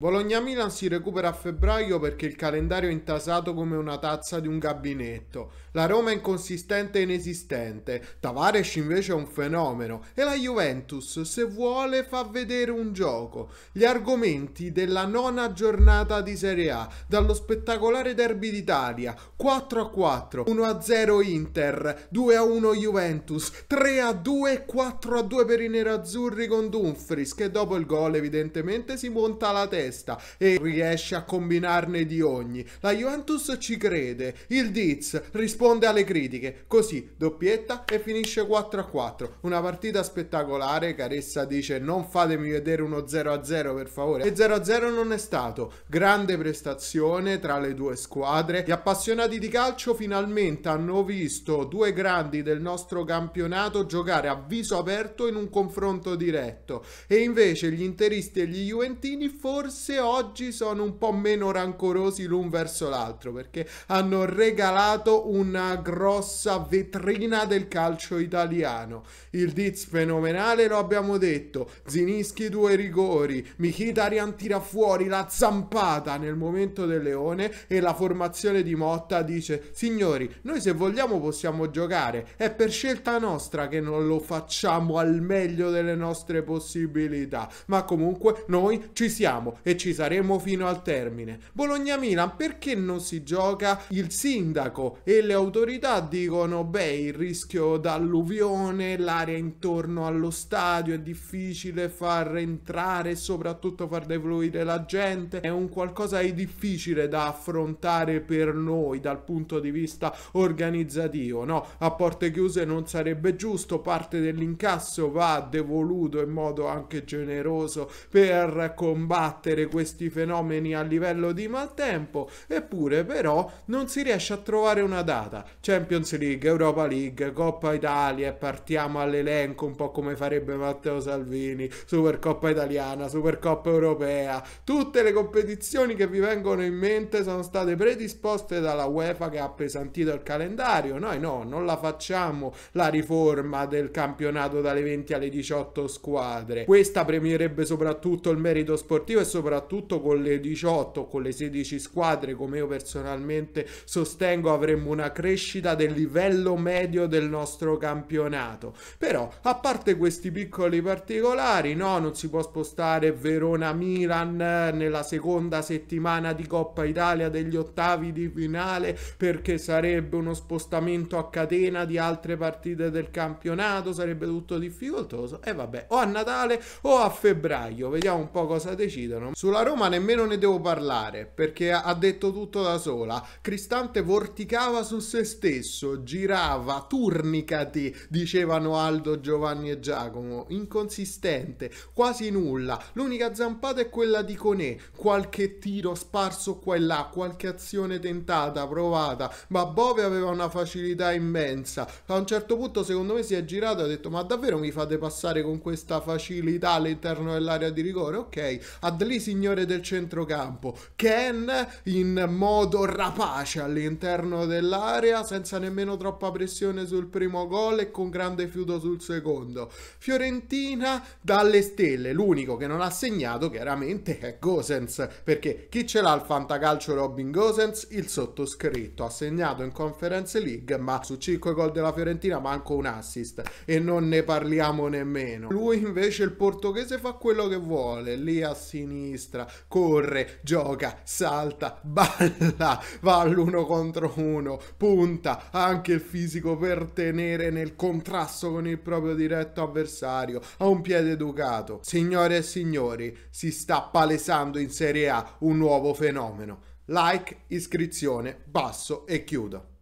Bologna-Milan si recupera a febbraio perché il calendario è intasato come una tazza di un gabinetto. La Roma è inconsistente e inesistente. Tavares invece è un fenomeno. E la Juventus, se vuole, fa vedere un gioco. Gli argomenti della nona giornata di Serie A, dallo spettacolare Derby d'Italia: 4 a 4, 1 a 0 Inter, 2 a 1 Juventus, 3 a 2, 4 a 2 per i nerazzurri con Dumfries, che dopo il gol, evidentemente, si monta la testa testa e riesce a combinarne di ogni. La Juventus ci crede, il Diz risponde alle critiche, così doppietta e finisce 4 a 4. Una partita spettacolare, Caressa dice non fatemi vedere uno 0 a 0 per favore. E 0 a 0 non è stato, grande prestazione tra le due squadre. Gli appassionati di calcio finalmente hanno visto due grandi del nostro campionato giocare a viso aperto in un confronto diretto e invece gli interisti e gli juventini forse forse oggi sono un po' meno rancorosi l'un verso l'altro perché hanno regalato una grossa vetrina del calcio italiano. Il Diz fenomenale lo abbiamo detto, Zinischi due rigori, Mkhitaryan tira fuori la zampata nel momento del Leone e la formazione di Motta dice signori noi se vogliamo possiamo giocare, è per scelta nostra che non lo facciamo al meglio delle nostre possibilità, ma comunque noi ci siamo e ci saremo fino al termine. Bologna-Milan perché non si gioca? Il sindaco e le autorità dicono beh il rischio d'alluvione, l'area intorno allo stadio è difficile far entrare e soprattutto far defluire la gente, è un qualcosa di difficile da affrontare per noi dal punto di vista organizzativo, no? A porte chiuse non sarebbe giusto, parte dell'incasso va devoluto in modo anche generoso per combattere descrivere questi fenomeni a livello di maltempo, eppure però non si riesce a trovare una data. Champions League, Europa League, Coppa Italia e partiamo all'elenco un po' come farebbe Matteo Salvini, Supercoppa Italiana, Supercoppa Europea, tutte le competizioni che vi vengono in mente sono state predisposte dalla UEFA che ha appesantito il calendario. Noi no, non la facciamo la riforma del campionato dalle 20 alle 18 squadre. Questa premierebbe soprattutto il merito sportivo e soprattutto soprattutto con le 18, con le 16 squadre, come io personalmente sostengo, avremmo una crescita del livello medio del nostro campionato. Però, a parte questi piccoli particolari, no, non si può spostare Verona-Milan eh, nella seconda settimana di Coppa Italia degli ottavi di finale perché sarebbe uno spostamento a catena di altre partite del campionato, sarebbe tutto difficoltoso. E vabbè, o a Natale o a febbraio, vediamo un po' cosa decidono. Milano. Sulla Roma nemmeno ne devo parlare perché ha detto tutto da sola. Cristante vorticava su se stesso, girava, turnicati, dicevano Aldo, Giovanni e Giacomo. Inconsistente, quasi nulla. L'unica zampata è quella di Conè, qualche tiro sparso qua e là, qualche azione tentata, provata, ma Bove aveva una facilità immensa. A un certo punto secondo me si è girato e ha detto ma davvero mi fate passare con questa facilità all'interno dell'area di rigore? Ok, Adli signore del centrocampo, Ken in modo rapace all'interno dell'area senza nemmeno troppa pressione sul primo gol e con grande fiuto sul secondo. Fiorentina dalle stelle, l'unico che non ha segnato chiaramente è Gosens, perché chi ce l'ha il fantacalcio Robin Gosens? Il sottoscritto, ha segnato in Conference League, ma su 5 gol della Fiorentina manco un assist e non ne parliamo nemmeno. Lui invece il portoghese fa quello che vuole, lì a sinistra sinistra, corre, gioca, salta, balla, va all'uno contro uno, punta anche il fisico per tenere nel contrasto con il proprio diretto avversario, ha un piede educato. Signore e signori, si sta palesando in Serie A un nuovo fenomeno. Like, iscrizione, basso e chiudo.